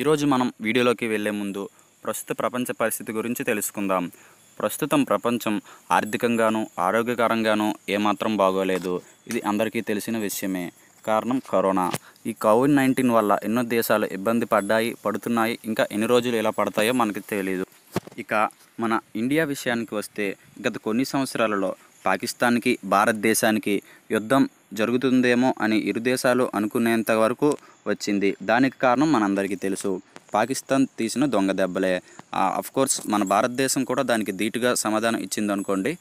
ఈరోజు మనం వీడియోలోకి వెళ్లే ముందు ప్రస్తుత ప్రపంచ పరిస్థితి గురించి తెలుసుకుందాం ప్రస్తుతం ప్రపంచం ఆర్థికంగాను ఆరోగ్యకరంగానూ ఏమాత్రం బాగోలేదు ఇది అందరికీ తెలిసిన విషయమే కారణం కరోనా ఈ కోవిడ్ నైన్టీన్ వల్ల ఎన్నో దేశాలు ఇబ్బంది పడ్డాయి పడుతున్నాయి ఇంకా ఎన్ని రోజులు ఎలా పడతాయో మనకి తెలియదు ఇక మన ఇండియా విషయానికి వస్తే గత కొన్ని సంవత్సరాలలో పాకిస్తాన్కి భారతదేశానికి యుద్ధం జరుగుతుందేమో అని ఇరు దేశాలు అనుకునేంత వరకు వచ్చింది దానికి కారణం మనందరికీ తెలుసు పాకిస్తాన్ తీసిన దొంగ దెబ్బలే కోర్స్ మన భారతదేశం కూడా దానికి ధీటుగా సమాధానం ఇచ్చిందనుకోండి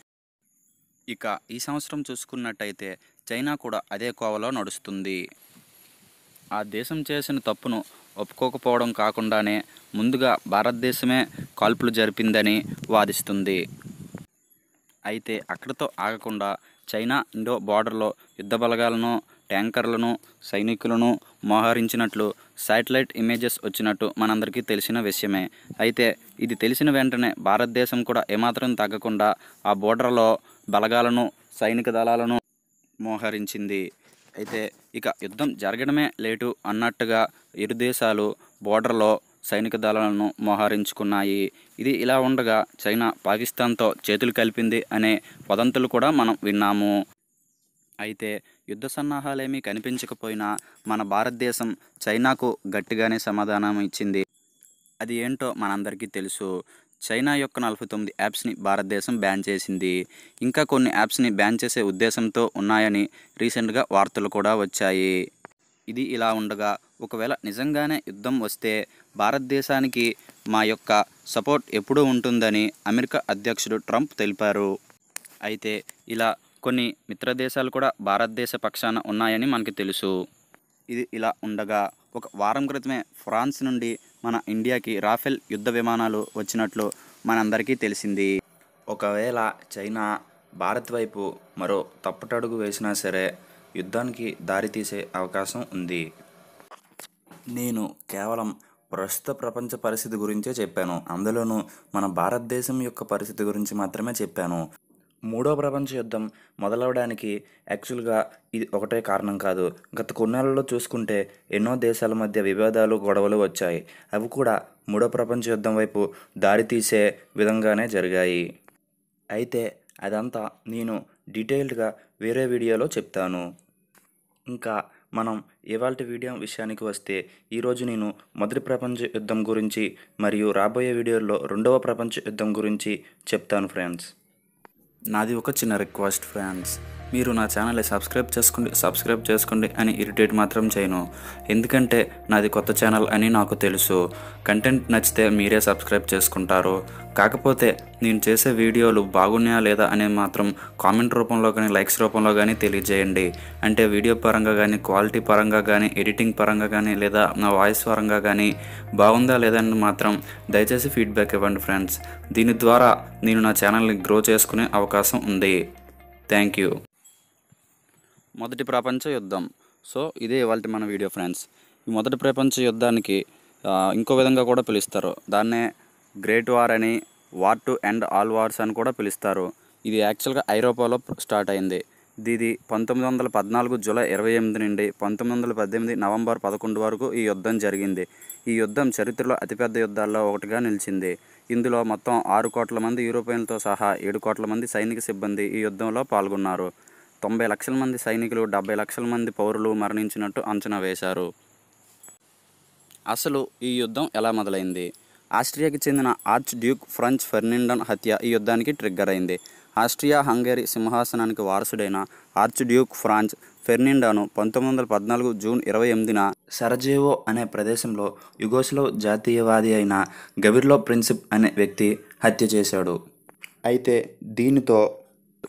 ఇక ఈ సంవత్సరం చూసుకున్నట్టయితే చైనా కూడా అదే కోవలో నడుస్తుంది ఆ దేశం చేసిన తప్పును ఒప్పుకోకపోవడం కాకుండానే ముందుగా భారతదేశమే కాల్పులు జరిపిందని వాదిస్తుంది అయితే అక్కడితో ఆగకుండా చైనా ఇండో బార్డర్లో యుద్ధ బలగాలను ట్యాంకర్లను సైనికులను మోహరించినట్లు శాటిలైట్ ఇమేజెస్ వచ్చినట్టు మనందరికీ తెలిసిన విషయమే అయితే ఇది తెలిసిన వెంటనే భారతదేశం కూడా ఏమాత్రం తగ్గకుండా ఆ బోర్డర్లో బలగాలను సైనిక దళాలను మోహరించింది అయితే ఇక యుద్ధం జరగడమే లేటు అన్నట్టుగా ఇరు దేశాలు బోర్డర్లో సైనిక దళాలను మోహరించుకున్నాయి ఇది ఇలా ఉండగా చైనా పాకిస్తాన్తో చేతులు కలిపింది అనే వదంతులు కూడా మనం విన్నాము అయితే యుద్ధ సన్నాహాలేమీ కనిపించకపోయినా మన భారతదేశం చైనాకు గట్టిగానే సమాధానం ఇచ్చింది అది ఏంటో మనందరికీ తెలుసు చైనా యొక్క నలభై తొమ్మిది యాప్స్ని భారతదేశం బ్యాన్ చేసింది ఇంకా కొన్ని యాప్స్ని బ్యాన్ చేసే ఉద్దేశంతో ఉన్నాయని రీసెంట్గా వార్తలు కూడా వచ్చాయి ఇది ఇలా ఉండగా ఒకవేళ నిజంగానే యుద్ధం వస్తే భారతదేశానికి మా యొక్క సపోర్ట్ ఎప్పుడూ ఉంటుందని అమెరికా అధ్యక్షుడు ట్రంప్ తెలిపారు అయితే ఇలా కొన్ని మిత్ర దేశాలు కూడా భారతదేశ పక్షాన ఉన్నాయని మనకి తెలుసు ఇది ఇలా ఉండగా ఒక వారం క్రితమే ఫ్రాన్స్ నుండి మన ఇండియాకి రాఫెల్ యుద్ధ విమానాలు వచ్చినట్లు మనందరికీ తెలిసింది ఒకవేళ చైనా భారత్ వైపు మరో తప్పటడుగు వేసినా సరే యుద్ధానికి దారితీసే అవకాశం ఉంది నేను కేవలం ప్రస్తుత ప్రపంచ పరిస్థితి గురించే చెప్పాను అందులోనూ మన భారతదేశం యొక్క పరిస్థితి గురించి మాత్రమే చెప్పాను మూడో ప్రపంచ యుద్ధం మొదలవడానికి యాక్చువల్గా ఇది ఒకటే కారణం కాదు గత కొన్నేళ్లలో చూసుకుంటే ఎన్నో దేశాల మధ్య వివాదాలు గొడవలు వచ్చాయి అవి కూడా మూడో ప్రపంచ యుద్ధం వైపు దారితీసే విధంగానే జరిగాయి అయితే అదంతా నేను డీటెయిల్డ్గా వేరే వీడియోలో చెప్తాను ఇంకా మనం ఇవాళ వీడియో విషయానికి వస్తే ఈరోజు నేను మొదటి ప్రపంచ యుద్ధం గురించి మరియు రాబోయే వీడియోలో రెండవ ప్రపంచ యుద్ధం గురించి చెప్తాను ఫ్రెండ్స్ నాది ఒక చిన్న రిక్వెస్ట్ ఫ్రెండ్స్ మీరు నా ఛానల్ని సబ్స్క్రైబ్ చేసుకోండి సబ్స్క్రైబ్ చేసుకోండి అని ఇరిటేట్ మాత్రం చేయను ఎందుకంటే నాది కొత్త ఛానల్ అని నాకు తెలుసు కంటెంట్ నచ్చితే మీరే సబ్స్క్రైబ్ చేసుకుంటారు కాకపోతే నేను చేసే వీడియోలు బాగున్నాయా లేదా అనే మాత్రం కామెంట్ రూపంలో కానీ లైక్స్ రూపంలో కానీ తెలియజేయండి అంటే వీడియో పరంగా కానీ క్వాలిటీ పరంగా కానీ ఎడిటింగ్ పరంగా కానీ లేదా నా వాయిస్ పరంగా కానీ బాగుందా లేదా అని మాత్రం దయచేసి ఫీడ్బ్యాక్ ఇవ్వండి ఫ్రెండ్స్ దీని ద్వారా నేను నా ఛానల్ని గ్రో చేసుకునే అవకాశం ఉంది థ్యాంక్ యూ మొదటి ప్రపంచ యుద్ధం సో ఇదే ఇవాళ మన వీడియో ఫ్రెండ్స్ ఈ మొదటి ప్రపంచ యుద్ధానికి ఇంకో విధంగా కూడా పిలుస్తారు దాన్నే గ్రేట్ వార్ అని war to end all wars అని కూడా పిలుస్తారు ఇది యాక్చువల్గా ఐరోపాలో స్టార్ట్ అయింది ఇది పంతొమ్మిది వందల పద్నాలుగు జూలై ఇరవై ఎనిమిది నుండి పంతొమ్మిది వందల పద్దెనిమిది నవంబర్ పదకొండు వరకు ఈ యుద్ధం జరిగింది ఈ యుద్ధం చరిత్రలో అతిపెద్ద యుద్ధాల్లో ఒకటిగా నిలిచింది ఇందులో మొత్తం ఆరు కోట్ల మంది యూరోపియన్లతో సహా ఏడు కోట్ల మంది సైనిక సిబ్బంది ఈ యుద్ధంలో పాల్గొన్నారు తొంభై లక్షల మంది సైనికులు డెబ్బై లక్షల మంది పౌరులు మరణించినట్టు అంచనా వేశారు అసలు ఈ యుద్ధం ఎలా మొదలైంది ఆస్ట్రియాకి చెందిన ఆర్చ్ డ్యూక్ ఫ్రెంచ్ ఫెర్నిండన్ హత్య ఈ యుద్ధానికి ట్రిగ్గర్ అయింది ఆస్ట్రియా హంగేరి సింహాసనానికి వారసుడైన ఆర్చ్ డ్యూక్ ఫ్రాన్స్ ఫెర్నిండాను పంతొమ్మిది వందల పద్నాలుగు జూన్ ఇరవై ఎనిమిదిన సరజేవో అనే ప్రదేశంలో యుగోస్లో జాతీయవాది అయిన గవిర్లో ప్రిన్సిప్ అనే వ్యక్తి హత్య చేశాడు అయితే దీనితో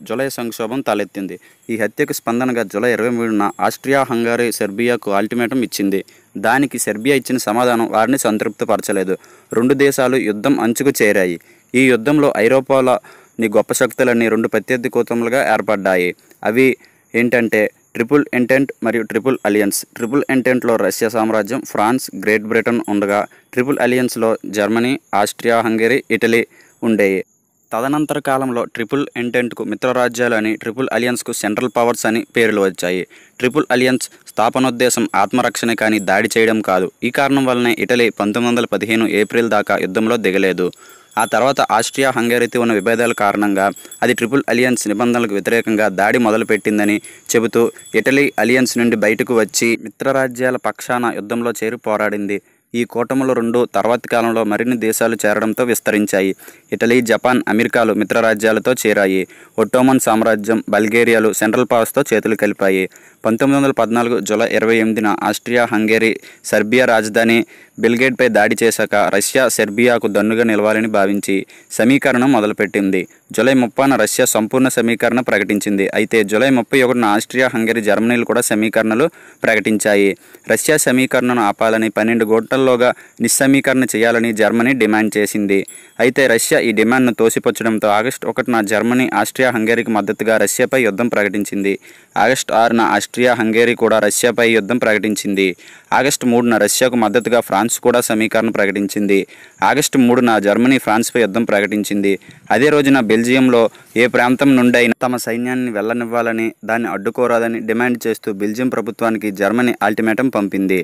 జులై సంక్షోభం తలెత్తింది ఈ హత్యకు స్పందనగా జులై ఇరవై మూడున ఆస్ట్రియా హంగరీ సెర్బియాకు అల్టిమేటం ఇచ్చింది దానికి సెర్బియా ఇచ్చిన సమాధానం వారిని సంతృప్తిపరచలేదు రెండు దేశాలు యుద్ధం అంచుకు చేరాయి ఈ యుద్ధంలో ఐరోపాలోని గొప్ప శక్తులన్నీ రెండు ప్రత్యర్థి కూతములుగా ఏర్పడ్డాయి అవి ఏంటంటే ట్రిపుల్ ఎంటెంట్ మరియు ట్రిపుల్ అలియన్స్ ట్రిపుల్ ఎంటెంట్లో రష్యా సామ్రాజ్యం ఫ్రాన్స్ గ్రేట్ బ్రిటన్ ఉండగా ట్రిపుల్ అలియన్స్లో జర్మనీ ఆస్ట్రియా హంగరీ ఇటలీ ఉండేవి తదనంతర కాలంలో ట్రిపుల్ ఎంటెంట్కు మిత్రరాజ్యాలు అని ట్రిపుల్ అలియన్స్కు సెంట్రల్ పవర్స్ అని పేర్లు వచ్చాయి ట్రిపుల్ అలియన్స్ స్థాపనోద్దేశం ఆత్మరక్షణ కానీ దాడి చేయడం కాదు ఈ కారణం వల్లనే ఇటలీ పంతొమ్మిది వందల పదిహేను ఏప్రిల్ దాకా యుద్ధంలో దిగలేదు ఆ తర్వాత ఆస్ట్రియా హంగేరీతో ఉన్న విభేదాల కారణంగా అది ట్రిపుల్ అలియన్స్ నిబంధనలకు వ్యతిరేకంగా దాడి మొదలుపెట్టిందని చెబుతూ ఇటలీ అలియన్స్ నుండి బయటకు వచ్చి మిత్రరాజ్యాల పక్షాన యుద్ధంలో చేరి పోరాడింది ఈ కూటములు రెండు తర్వాతి కాలంలో మరిన్ని దేశాలు చేరడంతో విస్తరించాయి ఇటలీ జపాన్ అమెరికాలు మిత్రరాజ్యాలతో చేరాయి ఒట్టోమన్ సామ్రాజ్యం బల్గేరియాలు సెంట్రల్ పవర్స్తో చేతులు కలిపాయి పంతొమ్మిది వందల పద్నాలుగు జూలై ఇరవై ఎనిమిదిన ఆస్ట్రియా హంగేరీ సెర్బియా రాజధాని బెల్గేట్పై దాడి చేశాక రష్యా సెర్బియాకు దన్నుగా నిలవాలని భావించి సమీకరణం మొదలుపెట్టింది జూలై ముప్పాన రష్యా సంపూర్ణ సమీకరణ ప్రకటించింది అయితే జూలై ముప్పై ఒకటిన ఆస్ట్రియా హంగేరీ జర్మనీలు కూడా సమీకరణలు ప్రకటించాయి రష్యా సమీకరణను ఆపాలని పన్నెండు గోటల్లోగా నిస్సమీకరణ చేయాలని జర్మనీ డిమాండ్ చేసింది అయితే రష్యా ఈ డిమాండ్ను తోసిపుచ్చడంతో ఆగస్టు ఒకటిన జర్మనీ ఆస్ట్రియా హంగేరీకి మద్దతుగా రష్యాపై యుద్ధం ప్రకటించింది ఆగస్టు ఆరున ఆస్ట్రియా ఆస్ట్రియా హంగేరీ కూడా రష్యాపై యుద్ధం ప్రకటించింది ఆగస్టు మూడున రష్యాకు మద్దతుగా ఫ్రాన్స్ కూడా సమీకరణ ప్రకటించింది ఆగస్టు మూడున జర్మనీ ఫ్రాన్స్పై యుద్ధం ప్రకటించింది అదే రోజున బెల్జియంలో ఏ ప్రాంతం నుండైనా తమ సైన్యాన్ని వెళ్లనివ్వాలని దాన్ని అడ్డుకోరాదని డిమాండ్ చేస్తూ బెల్జియం ప్రభుత్వానికి జర్మనీ అల్టిమేటం పంపింది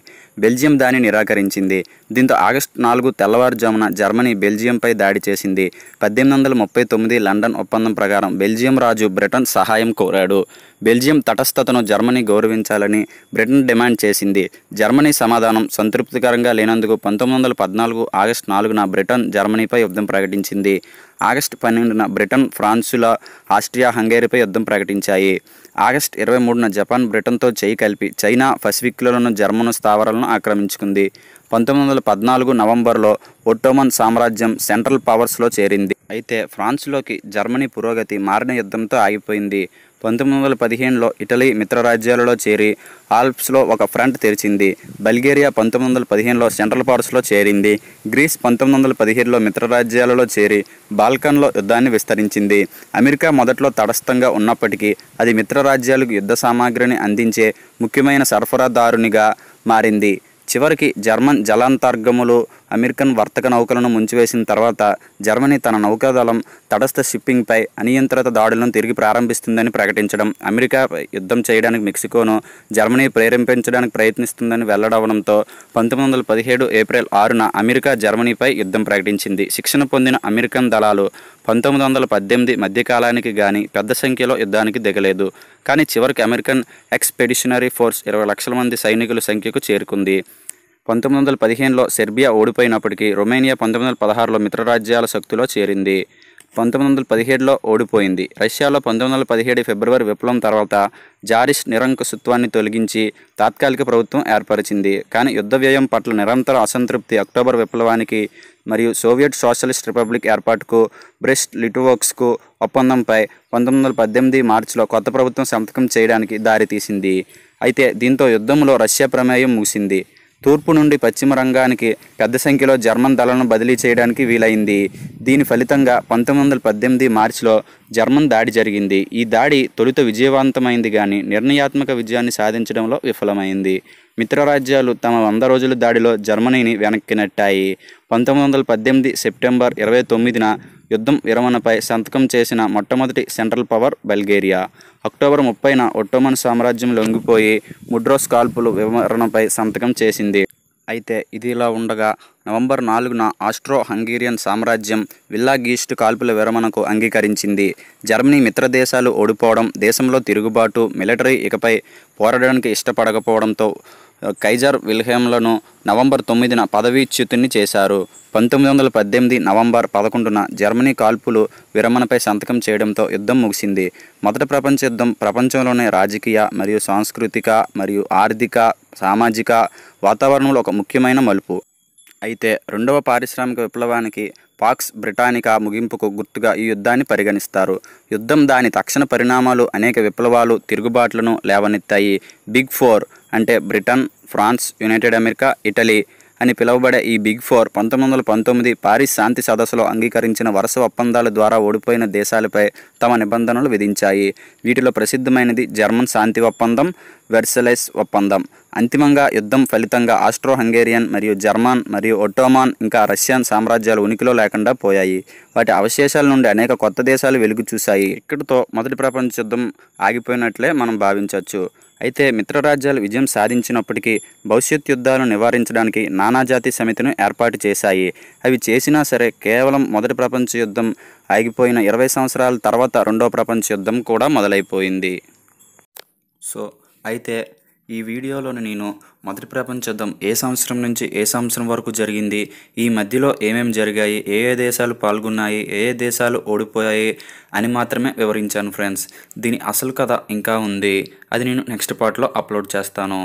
బెల్జియం దాన్ని నిరాకరించింది దీంతో ఆగస్టు నాలుగు తెల్లవారుజామున జర్మనీ బెల్జియంపై దాడి చేసింది పద్దెనిమిది వందల ముప్పై తొమ్మిది లండన్ ఒప్పందం ప్రకారం బెల్జియం రాజు బ్రిటన్ సహాయం కోరాడు బెల్జియం తటస్థతను జర్మనీ గౌరవించాలని బ్రిటన్ డిమాండ్ చేసింది జర్మనీ సమాధానం సంతృప్తికరంగా లేనందుకు పంతొమ్మిది వందల పద్నాలుగు ఆగస్టు నాలుగు నాలుగున బ్రిటన్ జర్మనీపై యుద్ధం ప్రకటించింది ఆగస్టు పన్నెండున బ్రిటన్ ఫ్రాన్సుల ఆస్ట్రియా హంగేరీపై యుద్ధం ప్రకటించాయి ఆగస్టు ఇరవై మూడున జపాన్ బ్రిటన్తో చేయి కలిపి చైనా పసిఫిక్లోని జర్మన్ స్థావరాలను ఆక్రమించుకుంది పంతొమ్మిది వందల పద్నాలుగు నవంబర్లో ఒట్టోమన్ సామ్రాజ్యం సెంట్రల్ పవర్స్లో చేరింది అయితే ఫ్రాన్స్లోకి జర్మనీ పురోగతి మారిన యుద్ధంతో ఆగిపోయింది పంతొమ్మిది వందల పదిహేనులో ఇటలీ మిత్రరాజ్యాలలో చేరి ఆల్ప్స్లో ఒక ఫ్రంట్ తెరిచింది బల్గేరియా పంతొమ్మిది వందల పదిహేనులో సెంట్రల్ పార్ట్స్లో చేరింది గ్రీస్ పంతొమ్మిది వందల పదిహేనులో మిత్రరాజ్యాలలో చేరి బాల్కన్లో యుద్ధాన్ని విస్తరించింది అమెరికా మొదట్లో తటస్థంగా ఉన్నప్పటికీ అది మిత్రరాజ్యాలకు యుద్ధ సామాగ్రిని అందించే ముఖ్యమైన సరఫరాదారునిగా మారింది చివరికి జర్మన్ జలాంతర్గములు అమెరికన్ వర్తక నౌకలను ముంచివేసిన తర్వాత జర్మనీ తన నౌకాదళం తటస్థ షిప్పింగ్పై అనియంత్రిత దాడులను తిరిగి ప్రారంభిస్తుందని ప్రకటించడం అమెరికా యుద్ధం చేయడానికి మెక్సికోను జర్మనీ ప్రేరేపించడానికి ప్రయత్నిస్తుందని వెల్లడవడంతో పంతొమ్మిది వందల పదిహేడు ఏప్రిల్ ఆరున అమెరికా జర్మనీపై యుద్ధం ప్రకటించింది శిక్షణ పొందిన అమెరికన్ దళాలు పంతొమ్మిది వందల పద్దెనిమిది మధ్యకాలానికి కానీ పెద్ద సంఖ్యలో యుద్ధానికి దిగలేదు కానీ చివరికి అమెరికన్ ఎక్స్పెడిషనరీ ఫోర్స్ ఇరవై లక్షల మంది సైనికుల సంఖ్యకు చేరుకుంది పంతొమ్మిది వందల పదిహేనులో సెర్బియా ఓడిపోయినప్పటికీ రొమేనియా పంతొమ్మిది వందల పదహారులో మిత్రరాజ్యాల శక్తిలో చేరింది పంతొమ్మిది వందల పదిహేడులో ఓడిపోయింది రష్యాలో పంతొమ్మిది వందల పదిహేడు ఫిబ్రవరి విప్లవం తర్వాత జారిస్ నిరంకుశత్వాన్ని తొలగించి తాత్కాలిక ప్రభుత్వం ఏర్పరిచింది కానీ యుద్ధ వ్యయం పట్ల నిరంతర అసంతృప్తి అక్టోబర్ విప్లవానికి మరియు సోవియట్ సోషలిస్ట్ రిపబ్లిక్ ఏర్పాటుకు బ్రెస్ట్ లిటువోక్స్కు ఒప్పందంపై పంతొమ్మిది వందల పద్దెనిమిది మార్చిలో కొత్త ప్రభుత్వం సంతకం చేయడానికి దారితీసింది అయితే దీంతో యుద్ధంలో రష్యా ప్రమేయం ముగిసింది తూర్పు నుండి పశ్చిమ రంగానికి పెద్ద సంఖ్యలో జర్మన్ దళాలను బదిలీ చేయడానికి వీలైంది దీని ఫలితంగా పంతొమ్మిది వందల పద్దెనిమిది మార్చిలో జర్మన్ దాడి జరిగింది ఈ దాడి తొలుత విజయవంతమైంది కానీ నిర్ణయాత్మక విజయాన్ని సాధించడంలో విఫలమైంది మిత్రరాజ్యాలు తమ వంద రోజుల దాడిలో జర్మనీని వెనక్కి నెట్టాయి పంతొమ్మిది వందల పద్దెనిమిది సెప్టెంబర్ ఇరవై తొమ్మిదిన యుద్ధం విరమణపై సంతకం చేసిన మొట్టమొదటి సెంట్రల్ పవర్ బల్గేరియా అక్టోబర్ ముప్పైన ఒట్టోమన్ సామ్రాజ్యం లొంగిపోయి ముడ్రోస్ కాల్పులు వివరణపై సంతకం చేసింది అయితే ఇది ఇలా ఉండగా నవంబర్ నాలుగున ఆస్ట్రో హంగేరియన్ సామ్రాజ్యం విల్లా గీస్ట్ కాల్పుల విరమణకు అంగీకరించింది జర్మనీ మిత్రదేశాలు ఓడిపోవడం దేశంలో తిరుగుబాటు మిలిటరీ ఇకపై పోరాడడానికి ఇష్టపడకపోవడంతో కైజర్ విల్హేమ్లను నవంబర్ తొమ్మిదిన పదవీచ్యుతుని చేశారు పంతొమ్మిది వందల పద్దెనిమిది నవంబర్ పదకొండున జర్మనీ కాల్పులు విరమణపై సంతకం చేయడంతో యుద్ధం ముగిసింది మొదటి ప్రపంచ యుద్ధం ప్రపంచంలోనే రాజకీయ మరియు సాంస్కృతిక మరియు ఆర్థిక సామాజిక వాతావరణంలో ఒక ముఖ్యమైన మలుపు అయితే రెండవ పారిశ్రామిక విప్లవానికి పాక్స్ బ్రిటానికా ముగింపుకు గుర్తుగా ఈ యుద్ధాన్ని పరిగణిస్తారు యుద్ధం దాని తక్షణ పరిణామాలు అనేక విప్లవాలు తిరుగుబాట్లను లేవనెత్తాయి బిగ్ ఫోర్ అంటే Britain France United America Italy అని పిలువబడే ఈ బిగ్ ఫోర్ పంతొమ్మిది వందల పంతొమ్మిది పారిస్ శాంతి సదస్సులో అంగీకరించిన వరుస ఒప్పందాల ద్వారా ఓడిపోయిన దేశాలపై తమ నిబంధనలు విధించాయి వీటిలో ప్రసిద్ధమైనది జర్మన్ శాంతి ఒప్పందం వెర్సలైస్ ఒప్పందం అంతిమంగా యుద్ధం ఫలితంగా ఆస్ట్రో హంగేరియన్ మరియు జర్మన్ మరియు ఒట్టోమాన్ ఇంకా రష్యన్ సామ్రాజ్యాలు ఉనికిలో లేకుండా పోయాయి వాటి అవశేషాల నుండి అనేక కొత్త దేశాలు వెలుగు చూశాయి ఇక్కడితో మొదటి ప్రపంచ యుద్ధం ఆగిపోయినట్లే మనం భావించవచ్చు అయితే మిత్రరాజ్యాలు విజయం సాధించినప్పటికీ భవిష్యత్ యుద్ధాలను నివారించడానికి నానాజాతి సమితిని ఏర్పాటు చేశాయి అవి చేసినా సరే కేవలం మొదటి ప్రపంచ యుద్ధం ఆగిపోయిన ఇరవై సంవత్సరాల తర్వాత రెండో ప్రపంచ యుద్ధం కూడా మొదలైపోయింది సో అయితే ఈ వీడియోలో నేను మొదటి ప్రపంచ యుద్ధం ఏ సంవత్సరం నుంచి ఏ సంవత్సరం వరకు జరిగింది ఈ మధ్యలో ఏమేమి జరిగాయి ఏ ఏ దేశాలు పాల్గొన్నాయి ఏ ఏ దేశాలు ఓడిపోయాయి అని మాత్రమే వివరించాను ఫ్రెండ్స్ దీని అసలు కథ ఇంకా ఉంది అది నేను నెక్స్ట్ పార్ట్లో అప్లోడ్ చేస్తాను